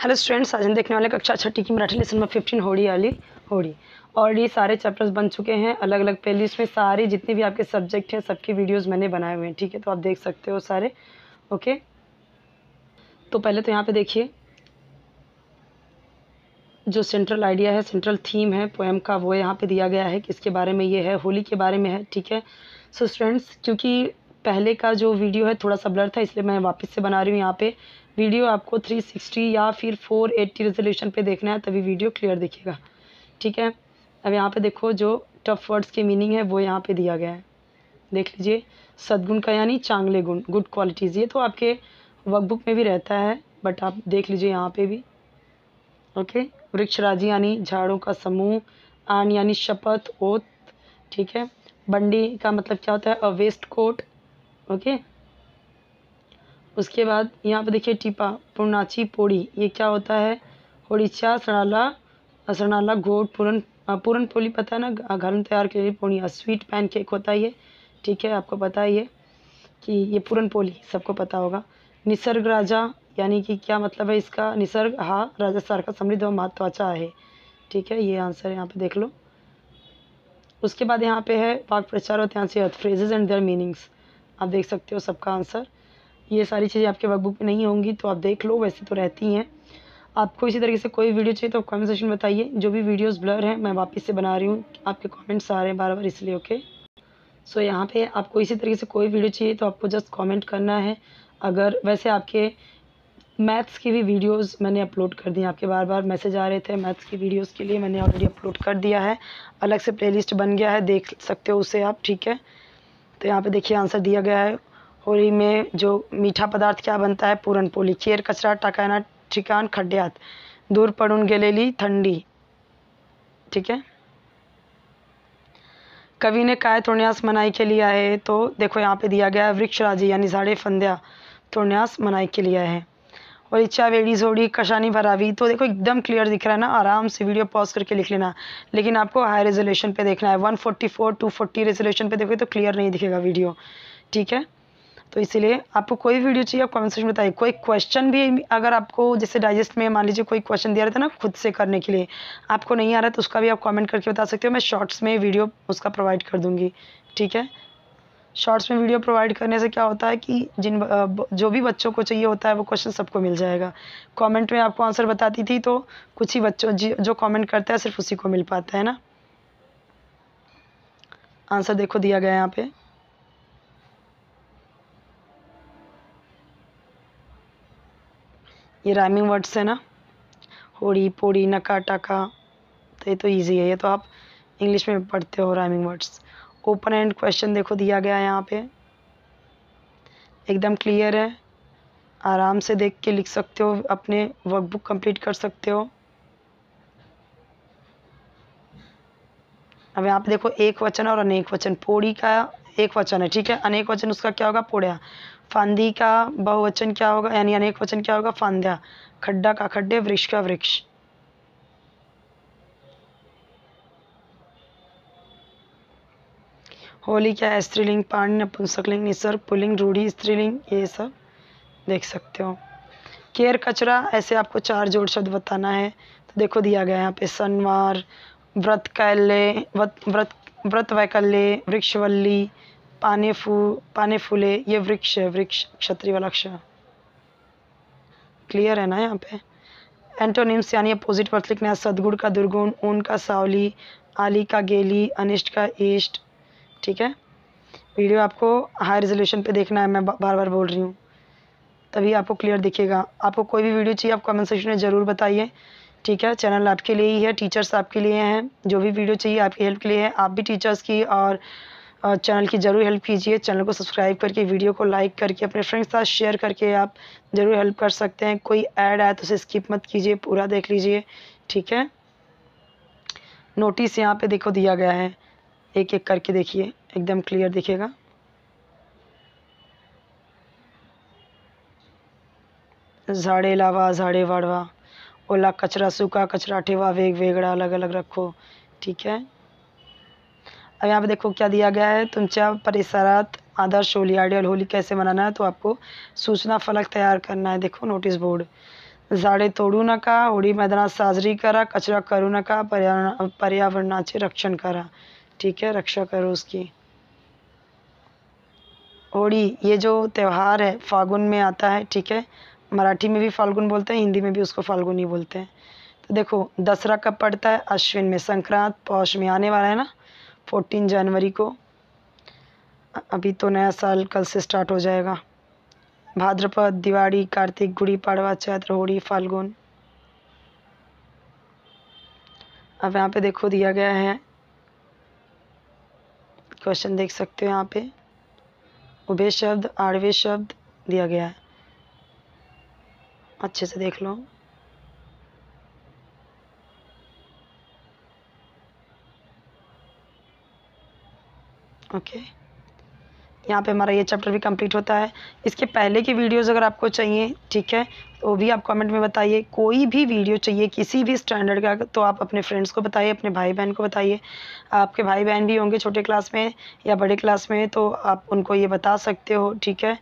Hello students आज हम देखने वाले कक्षा छठी की मराठी लेसन में फिफ्टीन होड़ी आली होड़ी और ये सारे चैप्टर्स बन चुके हैं अलग अलग पहले इसमें सारे जितने भी आपके सब्जेक्ट हैं सबके वीडियोस मैंने बनाए हुए हैं ठीक है तो आप देख सकते हो सारे ओके तो पहले तो यहाँ पे देखिए जो सेंट्रल आइडिया है सेंट्रल थीम है पोएम का वो यहाँ पर दिया गया है किसके बारे में ये है होली के बारे में है ठीक है सो so, स्टूडेंट्स क्योंकि पहले का जो वीडियो है थोड़ा सा ब्लर था इसलिए मैं वापस से बना रही हूँ यहाँ पे वीडियो आपको 360 या फिर 480 रेजोल्यूशन पर देखना है तभी वीडियो क्लियर दिखेगा ठीक है अब यहाँ पे देखो जो टफ वर्ड्स की मीनिंग है वो यहाँ पे दिया गया है देख लीजिए सदगुण का यानी चांगले गुण गुड क्वालिटीज़ ये तो आपके वर्कबुक में भी रहता है बट आप देख लीजिए यहाँ पर भी ओके वृक्षराजी यानी झाड़ों का समूह आन यानी शपथ ओत ठीक है बंडी का मतलब क्या होता है अ वेस्ट कोट ओके उसके बाद यहाँ पे देखिए टीपा पूर्णाची पोड़ी ये क्या होता है उड़ीसा सरनाला असरनाला गोट पूरन पूरन पोली पता है ना घर में तैयार की पूर्णिया स्वीट पैन केक होता है ये ठीक है आपको पता है ये कि ये पूरन पोली सबको पता होगा निसर्ग राजा यानी कि क्या मतलब है इसका निसर्ग हा राजा सार का समृद्ध और महत्वाचा है ठीक है ये आंसर यहाँ पे देख लो उसके बाद यहाँ पे है वाक प्रचार और यहाँ से फ्रेजेज एंड देयर मीनिंग्स आप देख सकते हो सबका आंसर ये सारी चीज़ें आपके वर्कबुक में नहीं होंगी तो आप देख लो वैसे तो रहती हैं आपको इसी तरीके से कोई वीडियो चाहिए तो आप कमेंट सेक्शन में बताइए जो भी वीडियोस ब्लर हैं मैं वापस से बना रही हूँ आपके कमेंट्स आ रहे हैं बार बार इसलिए ओके सो so, यहाँ पे आपको इसी तरीके से कोई वीडियो चाहिए तो आपको जस्ट कमेंट करना है अगर वैसे आपके मैथ्स की भी वीडियोस मैंने अपलोड कर दी आपके बार बार मैसेज आ रहे थे मैथ्स की वीडियोज़ के लिए मैंने ऑलरेडी अपलोड कर दिया है अलग से प्ले बन गया है देख सकते हो उसे आप ठीक है तो यहाँ पे देखिए आंसर दिया गया है होली में जो मीठा पदार्थ क्या बनता है पोली चेर कचरा टकाना ठिकान खड्ड्यात दूर पडून ली ठंडी ठीक है कवि ने काय तोण्यास मनाई के लिया है तो देखो यहाँ पे दिया गया है वृक्ष राजी यानी झाड़े फंद्या तोण्यास मनाई के लिया है और इच्छा वेड़ी जोड़ी कशानी भरावी तो देखो एकदम क्लियर दिख रहा है ना आराम से वीडियो पॉज करके लिख लेना लेकिन आपको हाई रेजोल्यूशन पे देखना है 144 240 रेजोल्यूशन पे देखोगे तो क्लियर नहीं दिखेगा वीडियो ठीक है तो इसीलिए आपको कोई वीडियो चाहिए आप कमेंट सेक्शन में बताइए कोई क्वेश्चन भी अगर आपको जैसे डाइजेस्ट में मान लीजिए कोई क्वेश्चन दिया रहता है ना खुद से करने के लिए आपको नहीं आ रहा तो उसका भी आप कमेंट करके बता सकते हो मैं शॉर्ट्स में वीडियो उसका प्रोवाइड कर दूँगी ठीक है शॉर्ट्स में वीडियो प्रोवाइड करने से क्या होता है कि जिन जो भी बच्चों को चाहिए होता है वो क्वेश्चन सबको मिल जाएगा कमेंट में आपको आंसर बताती थी तो कुछ ही बच्चों जो कमेंट करता है सिर्फ उसी को मिल पाता है ना आंसर देखो दिया गया यहाँ पे ये राइमिंग वर्ड्स है ना होड़ी पोड़ी नका टका तो ये तो ईजी है ये तो आप इंग्लिश में पढ़ते हो rhyming words open end question देखो दिया गया है यहाँ पे एकदम क्लियर है आराम से देख के लिख सकते हो अपने वर्कबुक कंप्लीट कर सकते हो अब यहाँ पे देखो एक वचन और अनेक वचन पोड़ी का एक वचन है ठीक है अनेक वचन उसका क्या होगा पोड़िया फांदी का बहुवचन क्या होगा यानी अनेक वचन क्या होगा फांद्या खड्डा का खड्डे वृक्ष का वृक्ष होली क्या है स्त्रीलिंग पाण्य नपुंसकलिंग निसर्ग पुलिंग रूढ़ी स्त्रीलिंग ये सब देख सकते हो केयर कचरा ऐसे आपको चार जोड़ शब्द बताना है तो देखो दिया गया यहाँ पे सनवार व्रत कैल्य व्रत व्रत व्रत वैकल्य वृक्षवल्ली पाने फू पाने फूले ये वृक्ष है वृक्ष क्षत्रिय वाला क्लियर है ना यहाँ पे एंटोनिम्स यानी अपोजिट वर्थ लिखना है सदगुण का दुर्गुण ऊन का सावली आली का गेली अनिष्ट का ईष्ट ठीक है वीडियो आपको हाई रेजोल्यूशन पे देखना है मैं बार बार बोल रही हूँ तभी आपको क्लियर दिखेगा आपको कोई भी वीडियो चाहिए आप कमेंट सेक्शन में ज़रूर बताइए ठीक है चैनल आपके लिए ही है टीचर्स आपके लिए हैं जो भी वीडियो चाहिए आपकी हेल्प के लिए है आप भी टीचर्स की और चैनल की ज़रूर हेल्प कीजिए चैनल को सब्सक्राइब करके वीडियो को लाइक करके अपने फ्रेंड्स के साथ शेयर करके आप ज़रूर हेल्प कर सकते हैं कोई ऐड आए तो उसे स्किप मत कीजिए पूरा देख लीजिए ठीक है नोटिस यहाँ पे देखो दिया गया है एक एक करके देखिए एकदम क्लियर दिखेगा झाड़े लावा झाड़े वाड़वा ओला कचरा सूखा कचरा ठेवा वेग वेगड़ा अलग अलग रखो ठीक है अब यहाँ पे देखो क्या दिया गया है तुम चाह परिसरात आदर्श होली आइडियल होली कैसे मनाना है तो आपको सूचना फलक तैयार करना है देखो नोटिस बोर्ड झाडे तोडू नका होली मैदान साजरी करा कचरा करू नका पर्यावरण पर्यावरणाचे रक्षण करा ठीक है रक्षा करो उसकी होली ये जो त्यौहार है फागुन में आता है ठीक है मराठी में भी फाल्गुन बोलते हैं हिंदी में भी उसको फाल्गुन ही बोलते हैं तो देखो दसरा कब पड़ता है अश्विन में संक्रांत पौष में आने वाला है ना फोर्टीन जनवरी को अभी तो नया साल कल से स्टार्ट हो जाएगा भाद्रपद दिवाली कार्तिक गुड़ी पाड़वा चैत्र होली फाल्गुन अब यहाँ पे देखो दिया गया है क्वेश्चन देख सकते हो यहाँ पे उभय शब्द आड़वे शब्द दिया गया है अच्छे से देख लो ओके okay. यहाँ पे हमारा ये चैप्टर भी कंप्लीट होता है इसके पहले की वीडियोस अगर आपको चाहिए ठीक है वो भी आप कमेंट में बताइए कोई भी वीडियो चाहिए किसी भी स्टैंडर्ड का तो आप अपने फ्रेंड्स को बताइए अपने भाई बहन को बताइए आपके भाई बहन भी होंगे छोटे क्लास में या बड़े क्लास में तो आप उनको ये बता सकते हो ठीक है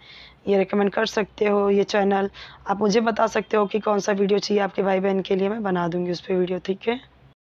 ये रिकमेंड कर सकते हो ये चैनल आप मुझे बता सकते हो कि कौन सा वीडियो चाहिए आपके भाई बहन के लिए मैं बना दूँगी उस पर वीडियो ठीक है